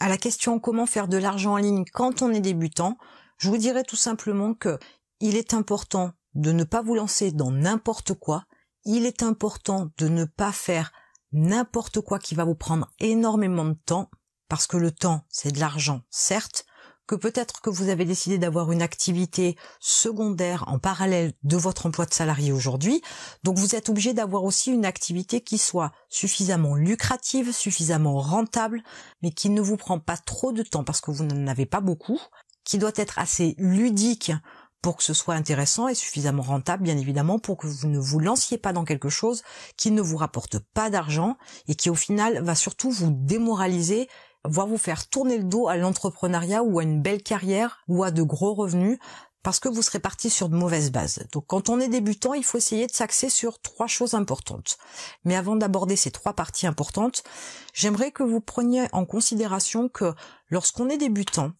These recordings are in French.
à la question comment faire de l'argent en ligne quand on est débutant, je vous dirais tout simplement que il est important de ne pas vous lancer dans n'importe quoi, il est important de ne pas faire n'importe quoi qui va vous prendre énormément de temps, parce que le temps, c'est de l'argent, certes, peut-être que vous avez décidé d'avoir une activité secondaire en parallèle de votre emploi de salarié aujourd'hui. Donc vous êtes obligé d'avoir aussi une activité qui soit suffisamment lucrative, suffisamment rentable, mais qui ne vous prend pas trop de temps parce que vous n'en avez pas beaucoup, qui doit être assez ludique pour que ce soit intéressant et suffisamment rentable, bien évidemment, pour que vous ne vous lanciez pas dans quelque chose qui ne vous rapporte pas d'argent et qui au final va surtout vous démoraliser voire vous faire tourner le dos à l'entrepreneuriat ou à une belle carrière ou à de gros revenus parce que vous serez parti sur de mauvaises bases. Donc quand on est débutant, il faut essayer de s'axer sur trois choses importantes. Mais avant d'aborder ces trois parties importantes, j'aimerais que vous preniez en considération que lorsqu'on est débutant,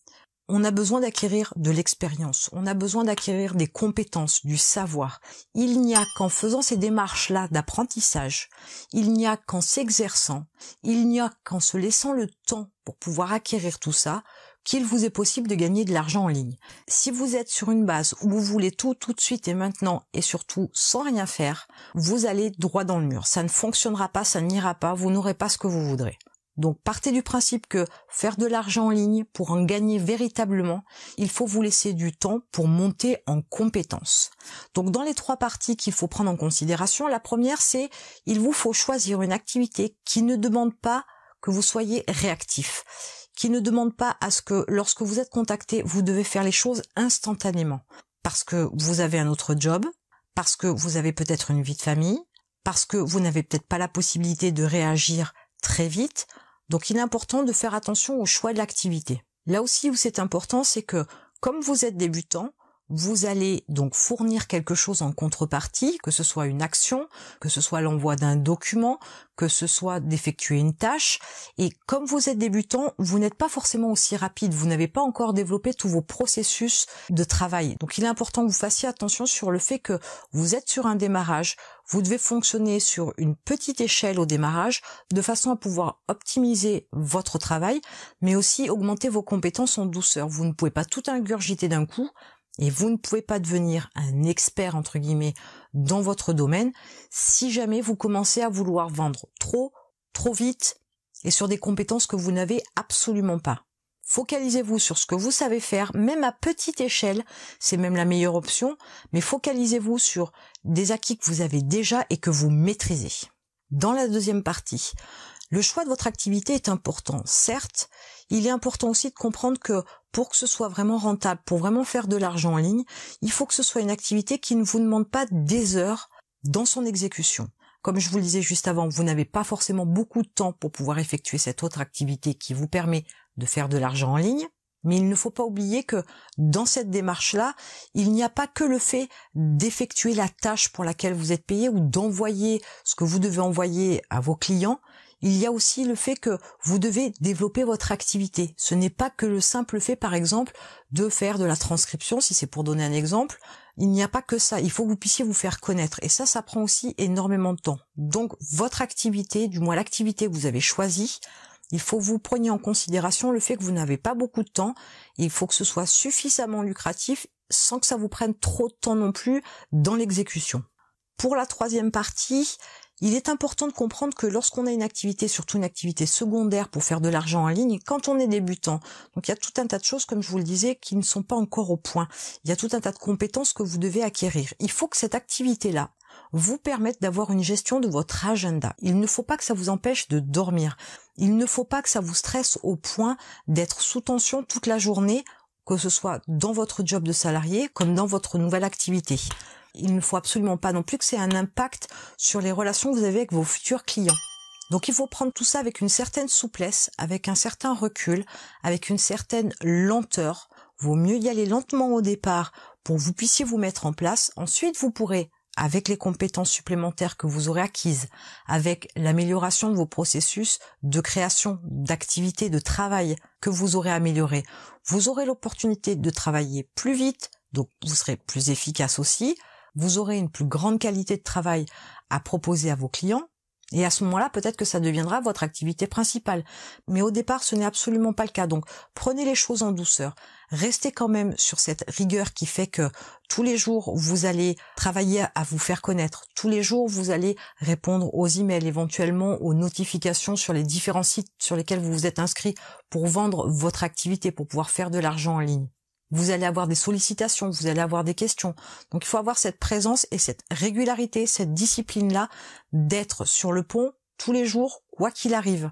on a besoin d'acquérir de l'expérience, on a besoin d'acquérir des compétences, du savoir. Il n'y a qu'en faisant ces démarches-là d'apprentissage, il n'y a qu'en s'exerçant, il n'y a qu'en se laissant le temps pour pouvoir acquérir tout ça, qu'il vous est possible de gagner de l'argent en ligne. Si vous êtes sur une base où vous voulez tout tout de suite et maintenant et surtout sans rien faire, vous allez droit dans le mur. Ça ne fonctionnera pas, ça n'ira pas, vous n'aurez pas ce que vous voudrez. Donc partez du principe que faire de l'argent en ligne, pour en gagner véritablement, il faut vous laisser du temps pour monter en compétence. Donc dans les trois parties qu'il faut prendre en considération, la première c'est il vous faut choisir une activité qui ne demande pas que vous soyez réactif, qui ne demande pas à ce que lorsque vous êtes contacté, vous devez faire les choses instantanément. Parce que vous avez un autre job, parce que vous avez peut-être une vie de famille, parce que vous n'avez peut-être pas la possibilité de réagir très vite, donc il est important de faire attention au choix de l'activité. Là aussi où c'est important, c'est que comme vous êtes débutant, vous allez donc fournir quelque chose en contrepartie, que ce soit une action, que ce soit l'envoi d'un document, que ce soit d'effectuer une tâche. Et comme vous êtes débutant, vous n'êtes pas forcément aussi rapide, vous n'avez pas encore développé tous vos processus de travail. Donc il est important que vous fassiez attention sur le fait que vous êtes sur un démarrage, vous devez fonctionner sur une petite échelle au démarrage de façon à pouvoir optimiser votre travail, mais aussi augmenter vos compétences en douceur. Vous ne pouvez pas tout ingurgiter d'un coup et vous ne pouvez pas devenir un expert, entre guillemets, dans votre domaine si jamais vous commencez à vouloir vendre trop, trop vite et sur des compétences que vous n'avez absolument pas. Focalisez-vous sur ce que vous savez faire, même à petite échelle, c'est même la meilleure option, mais focalisez-vous sur des acquis que vous avez déjà et que vous maîtrisez. Dans la deuxième partie, le choix de votre activité est important, certes, il est important aussi de comprendre que pour que ce soit vraiment rentable, pour vraiment faire de l'argent en ligne, il faut que ce soit une activité qui ne vous demande pas des heures dans son exécution. Comme je vous le disais juste avant, vous n'avez pas forcément beaucoup de temps pour pouvoir effectuer cette autre activité qui vous permet de faire de l'argent en ligne. Mais il ne faut pas oublier que dans cette démarche-là, il n'y a pas que le fait d'effectuer la tâche pour laquelle vous êtes payé ou d'envoyer ce que vous devez envoyer à vos clients, il y a aussi le fait que vous devez développer votre activité. Ce n'est pas que le simple fait, par exemple, de faire de la transcription, si c'est pour donner un exemple. Il n'y a pas que ça. Il faut que vous puissiez vous faire connaître. Et ça, ça prend aussi énormément de temps. Donc, votre activité, du moins l'activité que vous avez choisie, il faut que vous preniez en considération le fait que vous n'avez pas beaucoup de temps. Il faut que ce soit suffisamment lucratif sans que ça vous prenne trop de temps non plus dans l'exécution. Pour la troisième partie, il est important de comprendre que lorsqu'on a une activité, surtout une activité secondaire pour faire de l'argent en ligne, quand on est débutant, donc il y a tout un tas de choses, comme je vous le disais, qui ne sont pas encore au point. Il y a tout un tas de compétences que vous devez acquérir. Il faut que cette activité-là vous permette d'avoir une gestion de votre agenda. Il ne faut pas que ça vous empêche de dormir. Il ne faut pas que ça vous stresse au point d'être sous tension toute la journée, que ce soit dans votre job de salarié comme dans votre nouvelle activité. Il ne faut absolument pas non plus que c'est un impact sur les relations que vous avez avec vos futurs clients. Donc il faut prendre tout ça avec une certaine souplesse, avec un certain recul, avec une certaine lenteur. Vaut mieux y aller lentement au départ pour que vous puissiez vous mettre en place. Ensuite, vous pourrez, avec les compétences supplémentaires que vous aurez acquises, avec l'amélioration de vos processus de création, d'activité, de travail que vous aurez amélioré, vous aurez l'opportunité de travailler plus vite, donc vous serez plus efficace aussi, vous aurez une plus grande qualité de travail à proposer à vos clients, et à ce moment-là, peut-être que ça deviendra votre activité principale. Mais au départ, ce n'est absolument pas le cas. Donc, prenez les choses en douceur. Restez quand même sur cette rigueur qui fait que tous les jours, vous allez travailler à vous faire connaître. Tous les jours, vous allez répondre aux emails, éventuellement aux notifications sur les différents sites sur lesquels vous vous êtes inscrit pour vendre votre activité, pour pouvoir faire de l'argent en ligne vous allez avoir des sollicitations, vous allez avoir des questions. Donc il faut avoir cette présence et cette régularité, cette discipline-là d'être sur le pont tous les jours, quoi qu'il arrive.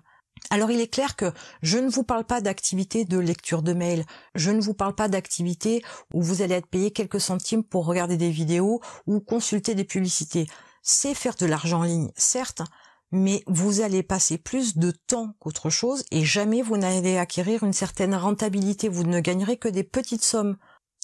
Alors il est clair que je ne vous parle pas d'activité de lecture de mail, je ne vous parle pas d'activité où vous allez être payé quelques centimes pour regarder des vidéos ou consulter des publicités. C'est faire de l'argent en ligne, certes, mais vous allez passer plus de temps qu'autre chose et jamais vous n'allez acquérir une certaine rentabilité. Vous ne gagnerez que des petites sommes.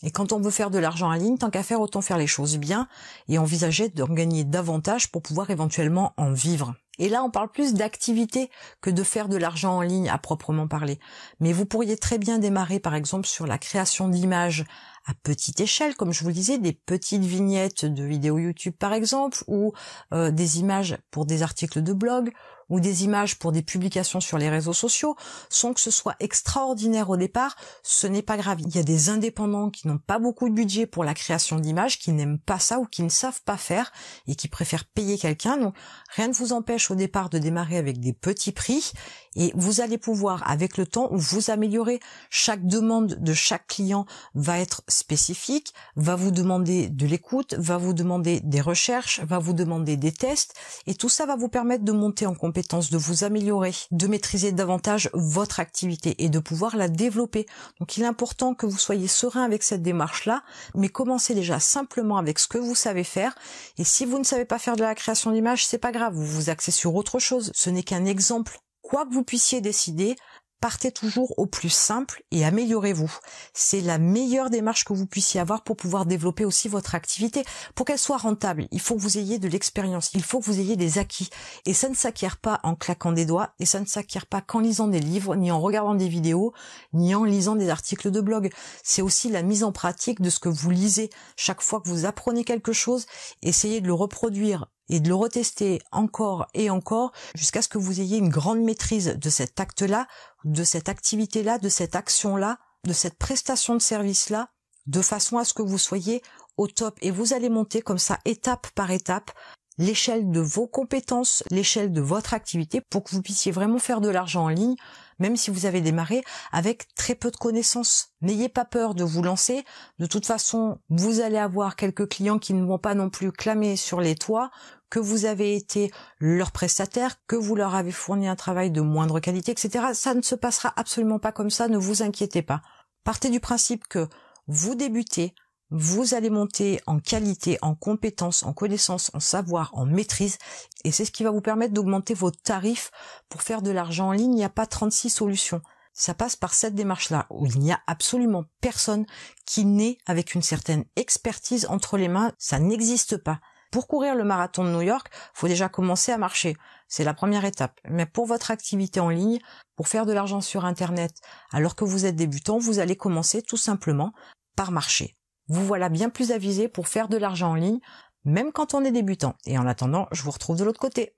Et quand on veut faire de l'argent en ligne, tant qu'à faire, autant faire les choses bien et envisager d'en gagner davantage pour pouvoir éventuellement en vivre. Et là, on parle plus d'activité que de faire de l'argent en ligne à proprement parler. Mais vous pourriez très bien démarrer, par exemple, sur la création d'images à petite échelle, comme je vous le disais, des petites vignettes de vidéos YouTube par exemple, ou euh, des images pour des articles de blog, ou des images pour des publications sur les réseaux sociaux, sans que ce soit extraordinaire au départ, ce n'est pas grave. Il y a des indépendants qui n'ont pas beaucoup de budget pour la création d'images, qui n'aiment pas ça ou qui ne savent pas faire et qui préfèrent payer quelqu'un. Donc rien ne vous empêche au départ de démarrer avec des petits prix et vous allez pouvoir avec le temps vous améliorer. Chaque demande de chaque client va être spécifique, va vous demander de l'écoute, va vous demander des recherches, va vous demander des tests et tout ça va vous permettre de monter en compétence de vous améliorer, de maîtriser davantage votre activité et de pouvoir la développer. Donc il est important que vous soyez serein avec cette démarche-là, mais commencez déjà simplement avec ce que vous savez faire. Et si vous ne savez pas faire de la création d'images, c'est pas grave, vous vous axez sur autre chose. Ce n'est qu'un exemple. Quoi que vous puissiez décider, partez toujours au plus simple et améliorez-vous. C'est la meilleure démarche que vous puissiez avoir pour pouvoir développer aussi votre activité. Pour qu'elle soit rentable, il faut que vous ayez de l'expérience, il faut que vous ayez des acquis. Et ça ne s'acquiert pas en claquant des doigts, et ça ne s'acquiert pas qu'en lisant des livres, ni en regardant des vidéos, ni en lisant des articles de blog. C'est aussi la mise en pratique de ce que vous lisez. Chaque fois que vous apprenez quelque chose, essayez de le reproduire et de le retester encore et encore jusqu'à ce que vous ayez une grande maîtrise de cet acte-là, de cette activité-là, de cette action-là, de cette prestation de service-là, de façon à ce que vous soyez au top et vous allez monter comme ça étape par étape l'échelle de vos compétences, l'échelle de votre activité pour que vous puissiez vraiment faire de l'argent en ligne, même si vous avez démarré avec très peu de connaissances. N'ayez pas peur de vous lancer. De toute façon, vous allez avoir quelques clients qui ne vont pas non plus clamer sur les toits que vous avez été leur prestataire, que vous leur avez fourni un travail de moindre qualité, etc. Ça ne se passera absolument pas comme ça, ne vous inquiétez pas. Partez du principe que vous débutez, vous allez monter en qualité, en compétence, en connaissance, en savoir, en maîtrise. Et c'est ce qui va vous permettre d'augmenter vos tarifs pour faire de l'argent en ligne. Il n'y a pas 36 solutions. Ça passe par cette démarche-là, où il n'y a absolument personne qui naît avec une certaine expertise entre les mains. Ça n'existe pas. Pour courir le marathon de New York, faut déjà commencer à marcher. C'est la première étape. Mais pour votre activité en ligne, pour faire de l'argent sur Internet, alors que vous êtes débutant, vous allez commencer tout simplement par marcher vous voilà bien plus avisé pour faire de l'argent en ligne, même quand on est débutant. Et en attendant, je vous retrouve de l'autre côté.